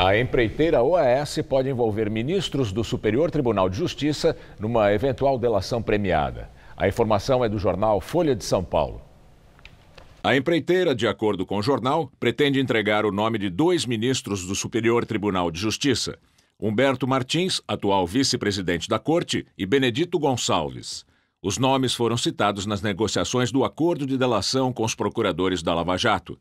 A empreiteira OAS pode envolver ministros do Superior Tribunal de Justiça numa eventual delação premiada. A informação é do jornal Folha de São Paulo. A empreiteira, de acordo com o jornal, pretende entregar o nome de dois ministros do Superior Tribunal de Justiça: Humberto Martins, atual vice-presidente da Corte, e Benedito Gonçalves. Os nomes foram citados nas negociações do acordo de delação com os procuradores da Lava Jato.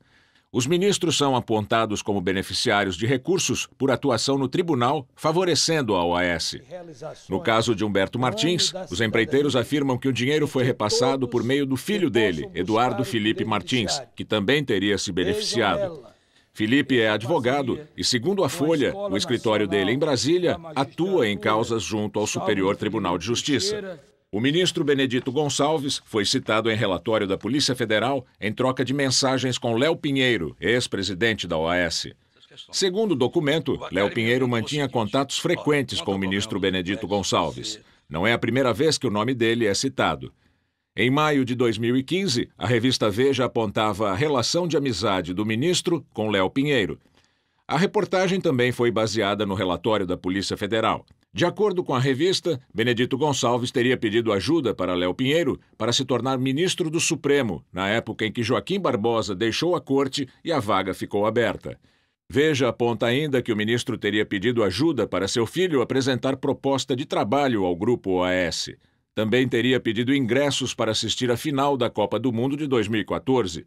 Os ministros são apontados como beneficiários de recursos por atuação no tribunal, favorecendo a OAS. No caso de Humberto Martins, os empreiteiros afirmam que o dinheiro foi repassado por meio do filho dele, Eduardo Felipe Martins, que também teria se beneficiado. Felipe é advogado e, segundo a Folha, o escritório dele em Brasília atua em causas junto ao Superior Tribunal de Justiça. O ministro Benedito Gonçalves foi citado em relatório da Polícia Federal em troca de mensagens com Léo Pinheiro, ex-presidente da OAS. Segundo o documento, Léo Pinheiro mantinha contatos frequentes com o ministro Benedito Gonçalves. Não é a primeira vez que o nome dele é citado. Em maio de 2015, a revista Veja apontava a relação de amizade do ministro com Léo Pinheiro. A reportagem também foi baseada no relatório da Polícia Federal. De acordo com a revista, Benedito Gonçalves teria pedido ajuda para Léo Pinheiro para se tornar ministro do Supremo, na época em que Joaquim Barbosa deixou a corte e a vaga ficou aberta. Veja aponta ainda que o ministro teria pedido ajuda para seu filho apresentar proposta de trabalho ao grupo OAS. Também teria pedido ingressos para assistir à final da Copa do Mundo de 2014.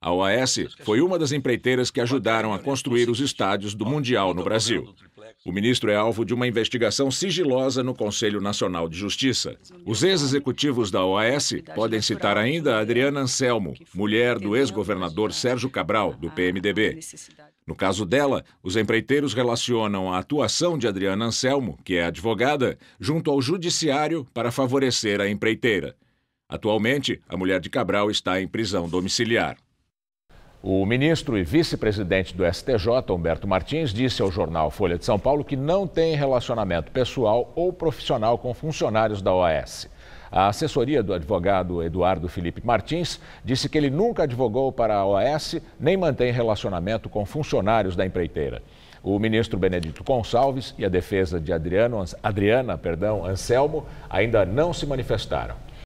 A OAS foi uma das empreiteiras que ajudaram a construir os estádios do Mundial no Brasil. O ministro é alvo de uma investigação sigilosa no Conselho Nacional de Justiça. Os ex-executivos da OAS podem citar ainda a Adriana Anselmo, mulher do ex-governador Sérgio Cabral, do PMDB. No caso dela, os empreiteiros relacionam a atuação de Adriana Anselmo, que é advogada, junto ao judiciário para favorecer a empreiteira. Atualmente, a mulher de Cabral está em prisão domiciliar. O ministro e vice-presidente do STJ, Humberto Martins, disse ao jornal Folha de São Paulo que não tem relacionamento pessoal ou profissional com funcionários da OAS. A assessoria do advogado Eduardo Felipe Martins disse que ele nunca advogou para a OAS nem mantém relacionamento com funcionários da empreiteira. O ministro Benedito Gonçalves e a defesa de Adriano, Adriana perdão, Anselmo ainda não se manifestaram.